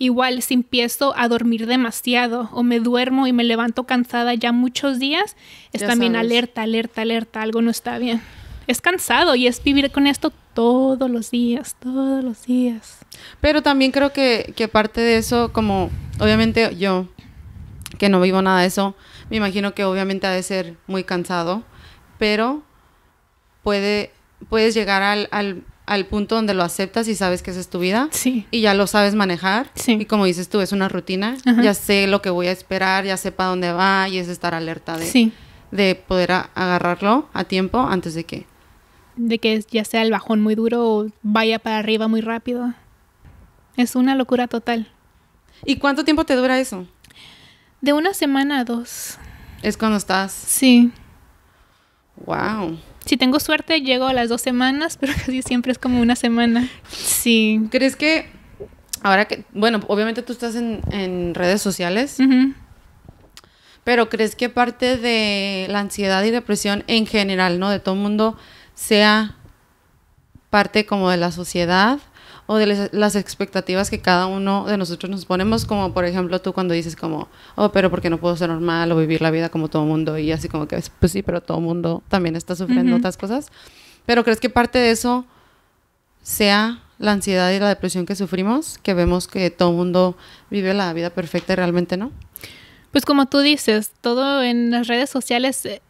Igual si empiezo a dormir demasiado o me duermo y me levanto cansada ya muchos días, es también alerta, alerta, alerta, algo no está bien. Es cansado y es vivir con esto todos los días, todos los días. Pero también creo que, que parte de eso, como obviamente yo, que no vivo nada de eso, me imagino que obviamente ha de ser muy cansado, pero puede, puedes llegar al, al, al punto donde lo aceptas y sabes que esa es tu vida. Sí. Y ya lo sabes manejar. Y como dices tú, es una rutina. Ya sé lo que voy a esperar, ya sé para dónde va y es estar alerta de, sí. de poder agarrarlo a tiempo antes de que... De que ya sea el bajón muy duro o vaya para arriba muy rápido. Es una locura total. ¿Y cuánto tiempo te dura eso? De una semana a dos. Es cuando estás. Sí. Wow. Si tengo suerte, llego a las dos semanas, pero casi siempre es como una semana. Sí. ¿Crees que ahora que, bueno, obviamente tú estás en, redes sociales, pero crees que parte de la ansiedad y depresión en general, ¿no? De todo el mundo sea parte como de la sociedad o de las expectativas que cada uno de nosotros nos ponemos, como por ejemplo tú cuando dices como, oh, pero porque no puedo ser normal o vivir la vida como todo mundo y así como que, pues sí, pero todo mundo también está sufriendo otras cosas. Pero crees que parte de eso sea la ansiedad y la depresión que sufrimos, que vemos que todo mundo vive la vida perfecta y realmente no? Pues como tú dices, todo en las redes sociales eh,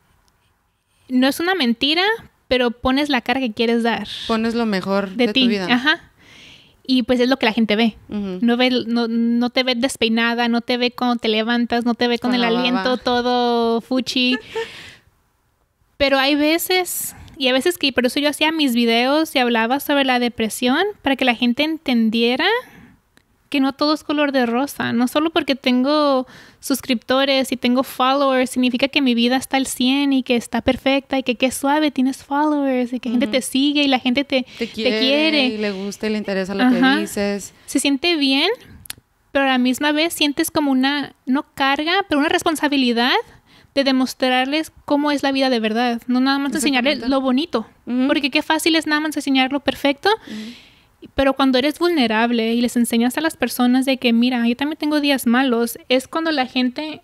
no es una mentira, pero pones la cara que quieres dar. Pones lo mejor de, ti. tu vida. Ajá. Y pues es lo que la gente ve. no, ve no, te ve despeinada, no te ve cuando te levantas, no te ve con, el aliento todo fuchi. Pero hay veces, y a veces que por eso yo hacía mis videos y hablaba sobre la depresión, para que la gente entendiera que no todo es color de rosa. No solo porque tengo suscriptores y tengo followers significa que mi vida está al 100 y que está perfecta y que qué suave tienes followers y que gente te sigue y la gente te, quiere, y le gusta y le interesa lo que dices. Se siente bien, pero a la misma vez sientes como una, no carga, pero una responsabilidad de demostrarles cómo es la vida de verdad. No nada más enseñarles lo bonito. Porque qué fácil es nada más enseñar lo perfecto. Pero cuando eres vulnerable y les enseñas a las personas de que, mira, yo también tengo días malos, es cuando la gente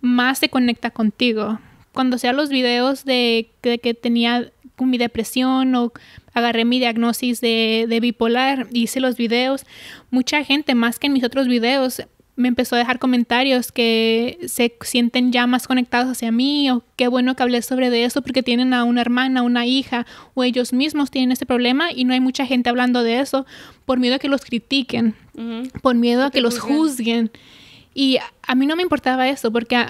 más se conecta contigo. Cuando sea los videos de, que tenía mi depresión o agarré mi diagnosis de, de bipolar, hice los videos, mucha gente más que en mis otros videos me empezó a dejar comentarios que se sienten ya más conectados hacia mí o qué bueno que hablé sobre de eso porque tienen a una hermana, una hija o ellos mismos tienen ese problema y no hay mucha gente hablando de eso por miedo a que los critiquen, por miedo a que, los juzguen. Y a mí no me importaba eso porque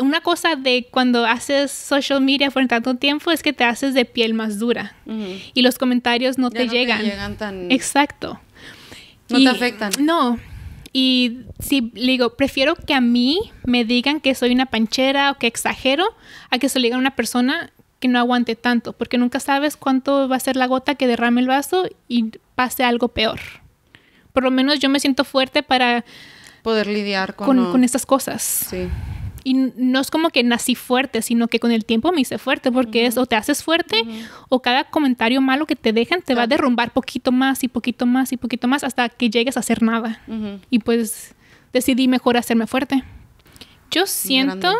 una cosa de cuando haces social media por tanto tiempo es que te haces de piel más dura y los comentarios no, te, llegan. tan... Exacto. No te afectan. No, y si digo, prefiero que a mí me digan que soy una panchera o que exagero, a que se le diga una persona que no aguante tanto, porque nunca sabes cuánto va a ser la gota que derrame el vaso y pase algo peor. Por lo menos yo me siento fuerte para poder lidiar con, con estas cosas. Sí. Y no es como que nací fuerte, sino que con el tiempo me hice fuerte, porque es o te haces fuerte o cada comentario malo que te dejan te va a derrumbar poquito más y poquito más y poquito más hasta que llegues a hacer nada. Y pues decidí mejor hacerme fuerte. Yo siento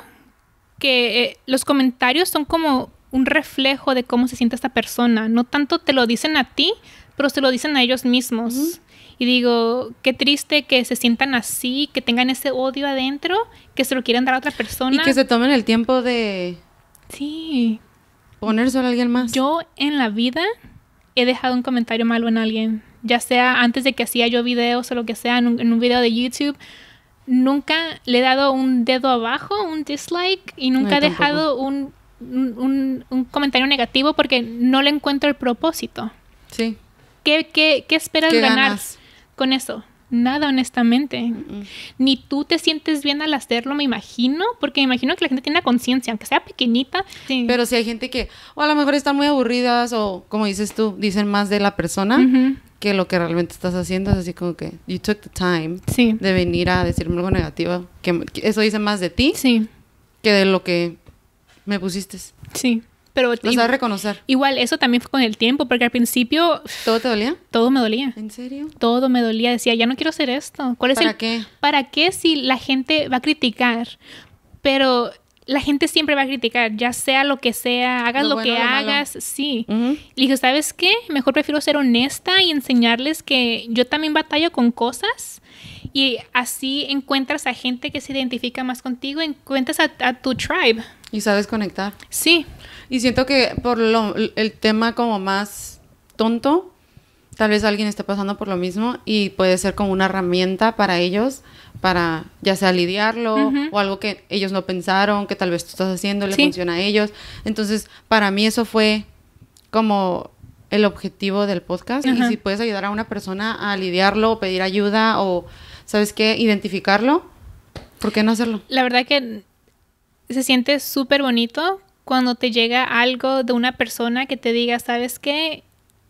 que eh, los comentarios son como un reflejo de cómo se siente esta persona. No tanto te lo dicen a ti, pero se lo dicen a ellos mismos. Y digo, qué triste que se sientan así, que tengan ese odio adentro, que se lo quieran dar a otra persona. Y que se tomen el tiempo de... Sí. Ponerse a alguien más. Yo en la vida he dejado un comentario malo en alguien. Ya sea antes de que hacía yo videos o lo que sea, en un, video de YouTube. Nunca le he dado un dedo abajo, un dislike, y nunca he dejado un, comentario negativo porque no le encuentro el propósito. Sí. ¿Qué, qué, qué esperas ganar? con eso? Nada, honestamente. Ni tú te sientes bien al hacerlo, me imagino, porque me imagino que la gente tiene conciencia, aunque sea pequeñita. Pero si hay gente que, o a lo mejor están muy aburridas, o como dices tú, dicen más de la persona, que lo que realmente estás haciendo es así como que you took the time de venir a decirme algo negativo, que, eso dice más de ti sí. que de lo que me pusiste. Sí. Pero lo sabes reconocer. Igual, eso también fue con el tiempo, porque al principio... ¿Todo te dolía? Todo me dolía. ¿En serio? Todo me dolía. Decía, ya no quiero hacer esto. ¿Para qué? ¿Para qué si la gente va a criticar? Pero la gente siempre va a criticar, ya sea lo que sea, hagas lo, que hagas, sí. Y dije, ¿sabes qué? Mejor prefiero ser honesta y enseñarles que yo también batalla con cosas y así encuentras a gente que se identifica más contigo, encuentras a tu tribe. Y sabes conectar. Sí. Y siento que por lo, el tema como más tonto, tal vez alguien esté pasando por lo mismo y puede ser como una herramienta para ellos para ya sea lidiarlo o algo que ellos no pensaron, que tal vez tú estás haciendo, le funciona a ellos. Entonces, para mí eso fue como el objetivo del podcast y si puedes ayudar a una persona a lidiarlo o pedir ayuda o, ¿sabes qué?, identificarlo, ¿por qué no hacerlo? La verdad que se siente súper bonito cuando te llega algo de una persona que te diga, sabes qué,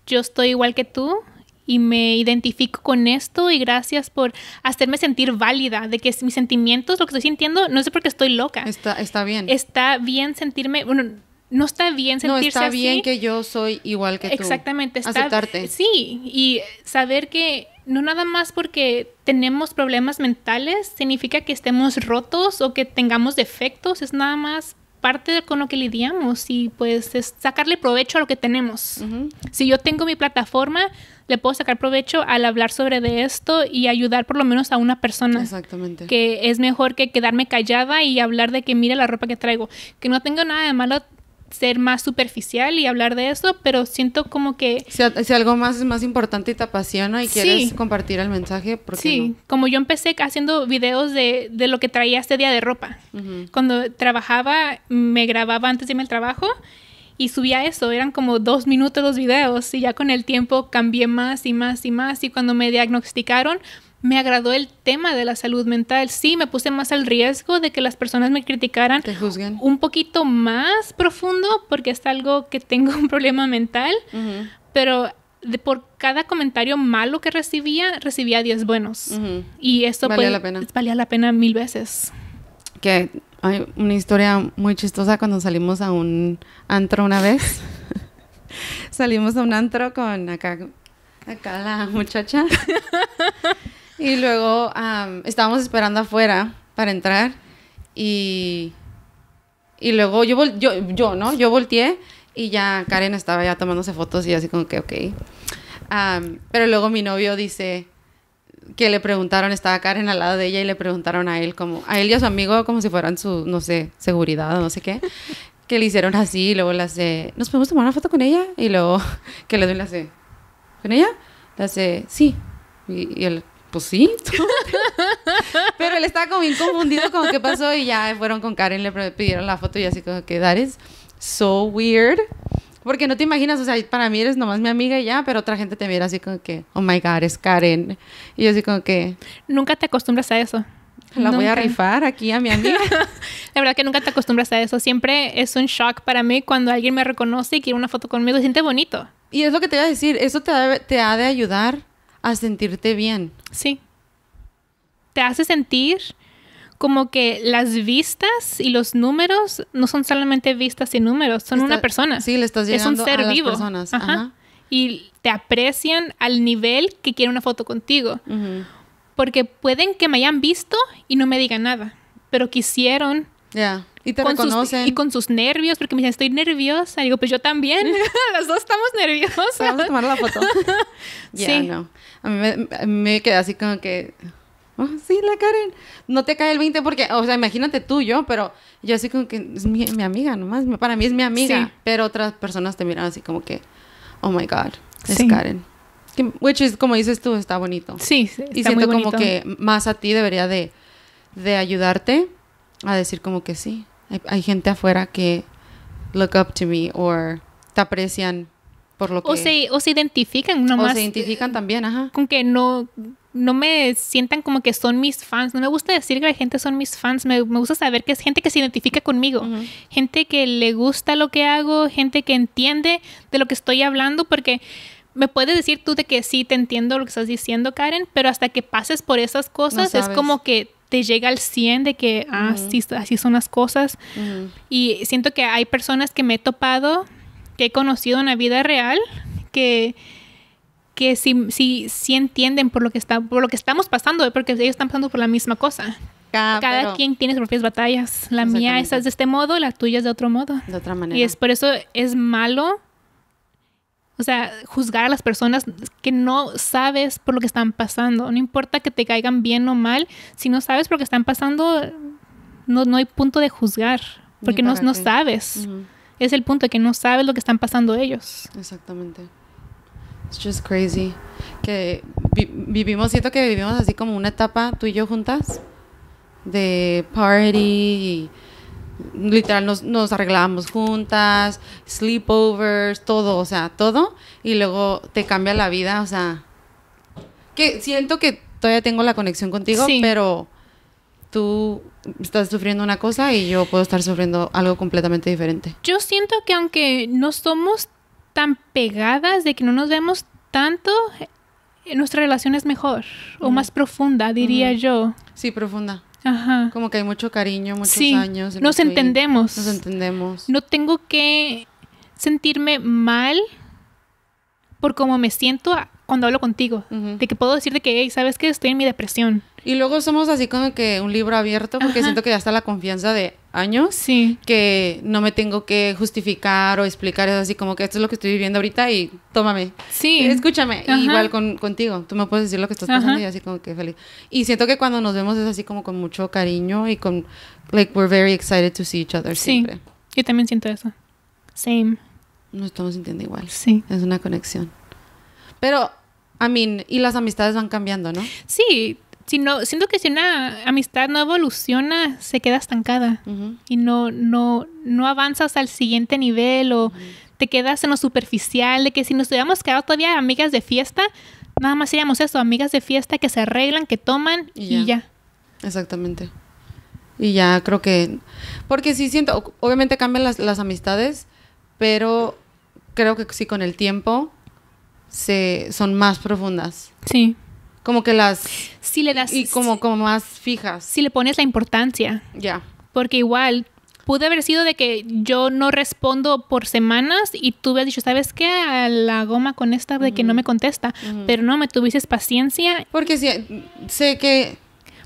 yo estoy igual que tú y me identifico con esto y gracias por hacerme sentir válida de que mis sentimientos, lo que estoy sintiendo, no es porque estoy loca. Está, está bien. Está bien sentirme, bueno, no está bien sentirse No está bien que yo soy igual que tú. Exactamente. Aceptarte. Sí, y saber que no nada más porque tenemos problemas mentales significa que estemos rotos o que tengamos defectos, es nada más parte con lo que lidiamos y pues es sacarle provecho a lo que tenemos. Si yo tengo mi plataforma, le puedo sacar provecho al hablar sobre de esto y ayudar por lo menos a una persona. Exactamente. Que es mejor que quedarme callada y hablar de que mire la ropa que traigo. Que no tengo nada de malo ser más superficial y hablar de eso, pero siento como que... Si, algo más es más importante y te apasiona y quieres compartir el mensaje, ¿por qué Sí, como yo empecé haciendo videos de, de, lo que traía este día de ropa. Cuando trabajaba, me grababa antes de irme al trabajo y subía eso. Eran como dos minutos los videos y ya con el tiempo cambié más y más y más. Y cuando me diagnosticaron, me agradó el tema de la salud mental. Sí, me puse más al riesgo de que las personas me criticaran. juzguen. Un poquito más profundo, porque es algo que tengo un problema mental. Pero por cada comentario malo que recibía, recibía 10 buenos. Y eso valía pues, la pena. Valía la pena mil veces. Que hay una historia muy chistosa cuando salimos a un antro una vez. salimos a un antro con acá, acá la muchacha. Y luego estábamos esperando afuera para entrar y, y luego yo, yo, yo, ¿no? Yo volteé y ya Karen estaba ya tomándose fotos y así como que, ok. pero luego mi novio dice que le preguntaron, estaba Karen al lado de ella y le preguntaron a él como, a él y a su amigo como si fueran su, no sé, seguridad o no sé qué, que le hicieron así y luego le hace, ¿nos podemos tomar una foto con ella? Y luego que le doy la hace, ¿con ella? Le hace, sí. y él, pues sí. Pero él estaba como bien confundido con que pasó y ya fueron con Karen, le pidieron la foto y así como que that so weird. Porque no te imaginas, o sea, para mí eres nomás mi amiga y ya, pero otra gente te mira así como que, oh my god, es Karen. Y yo así como que... Nunca te acostumbras a eso. La voy a rifar aquí a mi amiga. la verdad que nunca te acostumbras a eso. Siempre es un shock para mí cuando alguien me reconoce y quiere una foto conmigo. Se siente bonito. Y es lo que te iba a decir. Eso te, te ha de ayudar a sentirte bien. Sí. Te hace sentir como que las vistas y los números no son solamente vistas y números, son una persona. Sí, le estás llegando ser a personas. Y te aprecian al nivel que quiere una foto contigo. Porque pueden que me hayan visto y no me digan nada, pero quisieron ya. Y te con reconocen. Sus, y con sus nervios, porque me dicen, estoy nerviosa. Y digo, pues yo también. Las dos estamos nerviosas. Vamos a tomar la foto. sí. No. A mí me, queda así como que. Oh, sí, la Karen. No te cae el 20 porque, o sea, imagínate tú, yo, pero yo así como que es mi, amiga nomás. Para mí es mi amiga. Pero otras personas te miran así como que, oh my God, es sí. Karen. Que, which is, como dices tú, está bonito. Sí, sí está Y siento como que más a ti debería de, de ayudarte a decir como que sí. Hay, gente afuera que look up to me o te aprecian por lo que... O se, o se identifican O se identifican también, ajá. Con que no, no me sientan como que son mis fans. No me gusta decir que la gente son mis fans. Me, gusta saber que es gente que se identifica conmigo. Gente que le gusta lo que hago. Gente que entiende de lo que estoy hablando. Porque me puedes decir tú de que sí te entiendo lo que estás diciendo, Karen. Pero hasta que pases por esas cosas es como que te llega al 100 de que ah, así, son las cosas. Y siento que hay personas que me he topado, que he conocido en la vida real, que, que sí, sí, sí entienden por lo, que está, por lo que estamos pasando, eh, porque ellos están pasando por la misma cosa. Ah, Cada, quien tiene sus propias batallas. La mía es de este modo, la tuya es de otro modo. De otra manera. Y es por eso es malo o sea, juzgar a las personas que no sabes por lo que están pasando. No importa que te caigan bien o mal, si no sabes por lo que están pasando, no, hay punto de juzgar, porque no, sabes. Es el punto de que no sabes lo que están pasando ellos. Exactamente. It's just crazy. Que vivimos, siento que vivimos así como una etapa, tú y yo juntas, de party y literal nos, nos arreglábamos juntas, sleepovers, todo, o sea, todo. Y luego te cambia la vida, o sea, que siento que todavía tengo la conexión contigo, pero tú estás sufriendo una cosa y yo puedo estar sufriendo algo completamente diferente. Yo siento que aunque no somos tan pegadas, de que no nos vemos tanto, eh, nuestra relación es mejor o más profunda, diría yo. Sí, profunda. Ajá. Como que hay mucho cariño, muchos años. nos entendemos. Nos entendemos. No tengo que sentirme mal por cómo me siento cuando hablo contigo. De que puedo decirte que, hey, ¿sabes que Estoy en mi depresión. Y luego somos así como que un libro abierto porque siento que ya está la confianza de, años. Que no me tengo que justificar o explicar. Es así como que esto es lo que estoy viviendo ahorita y tómame. Sí. Escúchame. Igual contigo. Tú me puedes decir lo que estás pasando y así como que feliz. Y siento que cuando nos vemos es así como con mucho cariño y con. Like, we're very excited to see each other sí. siempre. Yo también siento eso. Same. Nos estamos sintiendo igual. Sí. Es una conexión. Pero, I mean, y las amistades van cambiando, ¿no? Sí no, siento que si una amistad no evoluciona, se queda estancada y no, no, no avanzas al siguiente nivel o te quedas en lo superficial, de que si nos hubiéramos quedado todavía amigas de fiesta, nada más seríamos eso, amigas de fiesta que se arreglan, que toman y ya. Exactamente. Y ya creo que, porque sí siento, obviamente cambian las, las amistades, pero creo que sí con el tiempo se son más profundas. Sí. Como que las... Si le das... Y como, como más fijas. Si le pones la importancia. Ya. Porque igual, pude haber sido de que yo no respondo por semanas y tú hubieras dicho, ¿sabes qué? A la goma con esta de que no me contesta. Pero no, me tuvieses paciencia. Porque si, sé que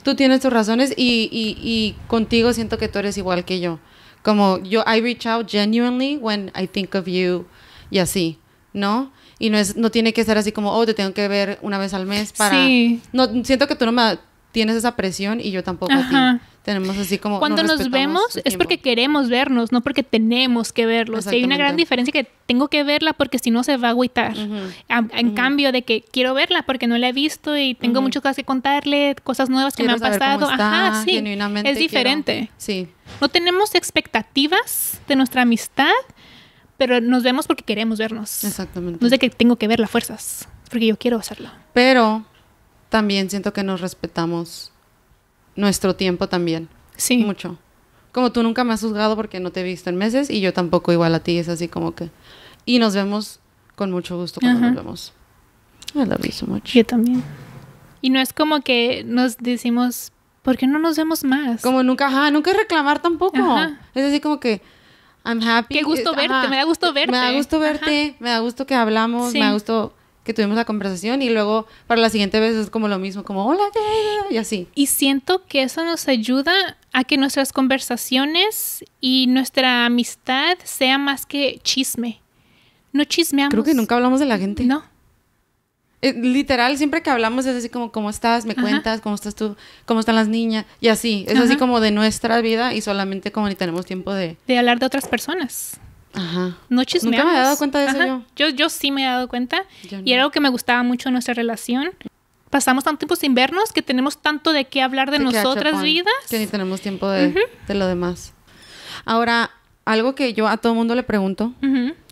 tú tienes tus razones y, y, y, contigo siento que tú eres igual que yo. Como yo, I reach out genuinely when I think of you y así, ¿no? y no es no tiene que ser así como, oh, te tengo que ver una vez al mes para... Sí. No, siento que tú no me tienes esa presión y yo tampoco a ti. Tenemos así como... Cuando nos vemos es porque queremos vernos, no porque tenemos que verlos. hay una gran diferencia que tengo que verla porque si no se va a agüitar. en cambio de que quiero verla porque no la he visto y tengo muchas cosas que contarle, cosas nuevas que me han pasado. Ajá, sí. Es diferente. Sí. No tenemos expectativas de nuestra amistad pero nos vemos porque queremos vernos. Exactamente. No es de que tengo que ver las fuerzas, porque yo quiero hacerlo. Pero también siento que nos respetamos nuestro tiempo también. Sí. Mucho. Como tú nunca me has juzgado porque no te he visto en meses y yo tampoco igual a ti, es así como que... Y nos vemos con mucho gusto cuando nos vemos. I love you so Yo también. Y no es como que nos decimos, ¿por qué no nos vemos más? Como nunca, ajá, nunca reclamar tampoco. Ajá. Es así como que, I'm happy. Qué gusto verte, me da gusto verte. Me da gusto verte, me da gusto que hablamos, me da gusto que tuvimos la conversación y luego para la siguiente vez es como lo mismo, como hola, y así. Y siento que eso nos ayuda a que nuestras conversaciones y nuestra amistad sea más que chisme. No chismeamos. Creo que nunca hablamos de la gente. No. Eh, literal, siempre que hablamos es así como, ¿cómo estás? ¿Me cuentas? ¿Cómo estás tú? ¿Cómo están las niñas? Y así, es así como de nuestra vida y solamente como ni tenemos tiempo de... De hablar de otras personas. Ajá. No chismeamos. Nunca me he dado cuenta de eso yo. yo. sí me he dado cuenta. Y era algo que me gustaba mucho en nuestra relación. Pasamos tanto tiempo sin vernos que tenemos tanto de qué hablar de, nuestras vidas. Que ni tenemos tiempo de, de, lo demás. Ahora, algo que yo a todo mundo le pregunto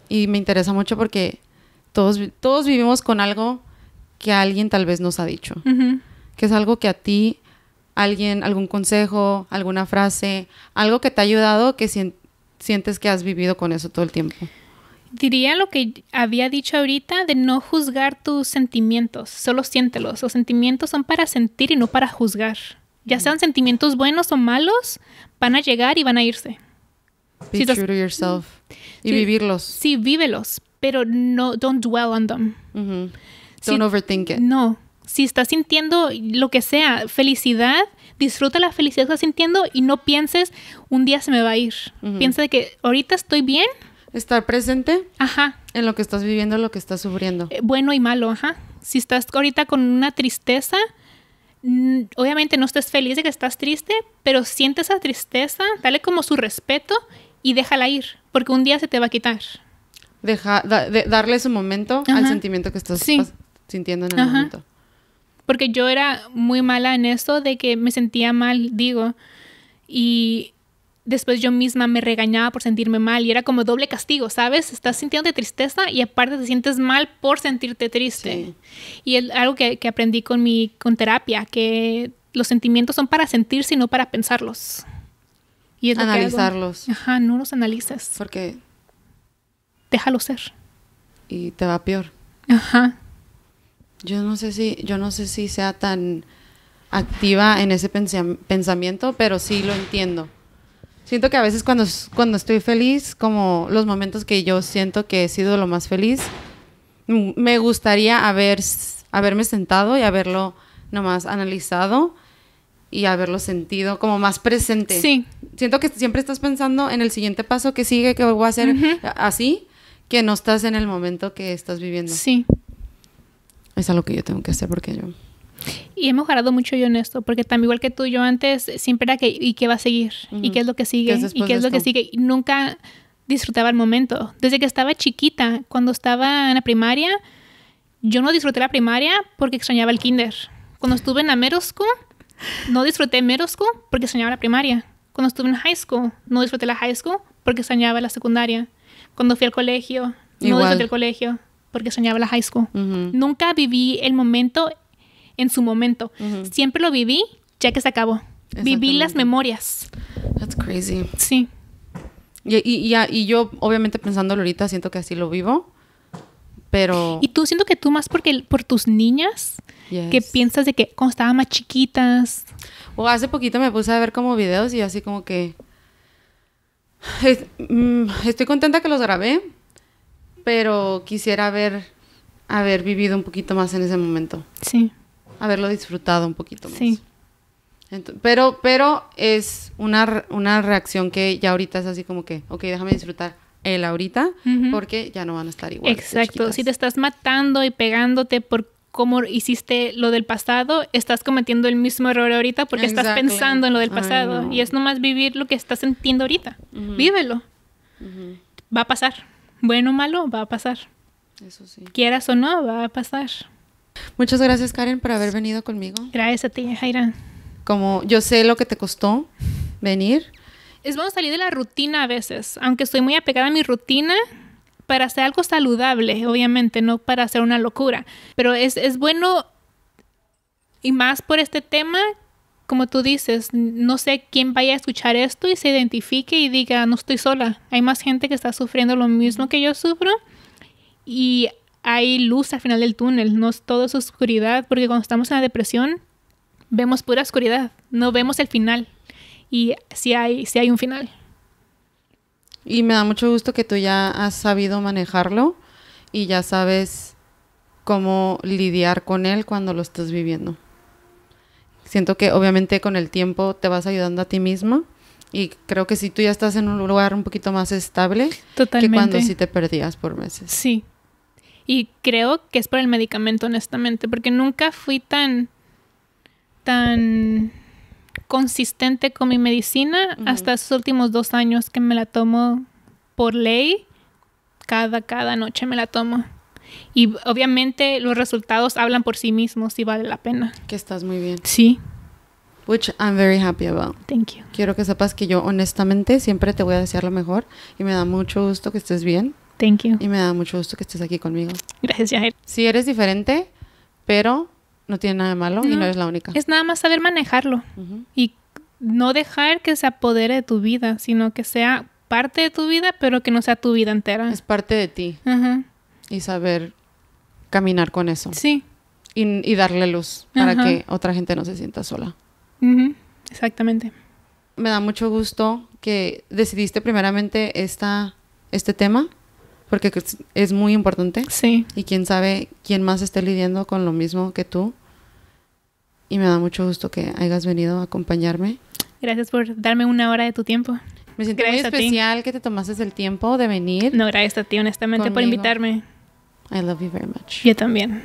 y me interesa mucho porque todos, todos vivimos con algo que alguien tal vez nos ha dicho, que es algo que a ti, alguien, algún consejo, alguna frase, algo que te ha ayudado que sientes que has vivido con eso todo el tiempo. Diría lo que había dicho ahorita de no juzgar tus sentimientos, solo siéntelos. Los sentimientos son para sentir y no para juzgar. Ya sean sentimientos buenos o malos, van a llegar y van a irse. Be yourself. Y vivirlos. Sí, vívelos, pero no, don't dwell on them. No. Si estás sintiendo lo que sea, felicidad, disfruta la felicidad que estás sintiendo y no pienses, un día se me va a ir. Piensa de que ahorita estoy bien. Estar presente. Ajá. En lo que estás viviendo, en lo que estás sufriendo. Eh, bueno y malo, ajá. Si estás ahorita con una tristeza, mm, obviamente no estés feliz de que estás triste, pero siente esa tristeza, dale como su respeto y déjala ir, porque un día se te va a quitar. Deja, darle su momento al sentimiento que estás sí sintiendo en el momento. Porque yo era muy mala en eso de que me sentía mal, digo, y después yo misma me regañaba por sentirme mal y era como doble castigo, ¿sabes? Estás sintiendo tristeza y aparte te sientes mal por sentirte triste. Y es algo que, aprendí con mi con terapia, que los sentimientos son para sentir sino para pensarlos. Analizarlos. Ajá, no los analices Porque... Déjalo ser. Y te va peor. Ajá. Yo no sé si, yo no sé si sea tan activa en ese pensamiento, pero sí lo entiendo. Siento que a veces cuando, cuando estoy feliz, como los momentos que yo siento que he sido lo más feliz, me gustaría haber, haberme sentado y haberlo nomás analizado y haberlo sentido como más presente. Sí. Siento que siempre estás pensando en el siguiente paso que sigue, que voy a hacer así, que no estás en el momento que estás viviendo. Sí es algo que yo tengo que hacer porque yo... Y hemos mejorado mucho yo en esto, porque también igual que tú, yo antes siempre era que, ¿y qué va a seguir? ¿Y qué es lo que sigue? ¿Y qué es lo que sigue? Y nunca disfrutaba el momento. Desde que estaba chiquita, cuando estaba en la primaria, yo no disfruté la primaria porque extrañaba el kinder. Cuando estuve en la middle school, no disfruté middle school porque extrañaba la primaria. Cuando estuve en high school, no disfruté la high school porque extrañaba la secundaria. Cuando fui al colegio, no disfruté el colegio porque soñaba la high school. Nunca viví el momento en su momento. Siempre lo viví ya que se acabó. Viví las memorias. That's crazy. Sí. Y, y, y, yo, obviamente, pensándolo ahorita, siento que así lo vivo. Pero. Y tú siento que tú más porque por tus niñas que piensas de que cuando estaban más chiquitas. O hace poquito me puse a ver como videos y así como que. Mm, estoy contenta que los grabé pero quisiera haber, haber vivido un poquito más en ese momento. Sí. Haberlo disfrutado un poquito más. Sí. pero, pero es una, reacción que ya ahorita es así como que, ok, déjame disfrutar el ahorita, porque ya no van a estar igual. Exacto. Si te estás matando y pegándote por cómo hiciste lo del pasado, estás cometiendo el mismo error ahorita porque estás pensando en lo del pasado. Y es nomás vivir lo que estás sintiendo ahorita. Vívelo. Va a pasar bueno o malo, va a pasar. Eso sí. Quieras o no, va a pasar. Muchas gracias, Karen, por haber venido conmigo. Gracias a ti, Jaira. Como yo sé lo que te costó venir. Es bueno salir de la rutina a veces, aunque estoy muy apegada a mi rutina para hacer algo saludable, obviamente, no para hacer una locura. Pero es, es bueno, y más por este tema, como tú dices, no sé quién vaya a escuchar esto y se identifique y diga, no estoy sola. Hay más gente que está sufriendo lo mismo que yo sufro y hay luz al final del túnel, no es todo es oscuridad, porque cuando estamos en la depresión vemos pura oscuridad, no vemos el final y si hay, sí hay un final. Y me da mucho gusto que tú ya has sabido manejarlo y ya sabes cómo lidiar con él cuando lo estás viviendo siento que obviamente con el tiempo te vas ayudando a ti mismo Y creo que si tú ya estás en un lugar un poquito más estable que cuando sí te perdías por meses. Sí. Y creo que es por el medicamento, honestamente, porque nunca fui tan, tan consistente con mi medicina hasta esos últimos dos años que me la tomo por ley. Cada, cada noche me la tomo. Y obviamente los resultados hablan por sí mismos si vale la pena. Que estás muy bien. Sí. Which I'm very happy about. Thank you. Quiero que sepas que yo honestamente siempre te voy a desear lo mejor y me da mucho gusto que estés bien. Thank you. Y me da mucho gusto que estés aquí conmigo. Gracias, Jair. Sí, eres diferente, pero no tiene nada de malo y no eres la única. Es nada más saber manejarlo y no dejar que se apodere de tu vida, sino que sea parte de tu vida, pero que no sea tu vida entera. Es parte de ti. Ajá y saber caminar con eso. Sí. Y, darle luz para que otra gente no se sienta sola. Exactamente. Me da mucho gusto que decidiste primeramente esta, este tema, porque es muy importante. Sí. Y quién sabe quién más esté lidiando con lo mismo que tú. Y me da mucho gusto que hayas venido a acompañarme. Gracias por darme una hora de tu tiempo. Me siento muy especial que te tomases el tiempo de venir. No, gracias a ti, honestamente, por invitarme. I love you very much. Yo también.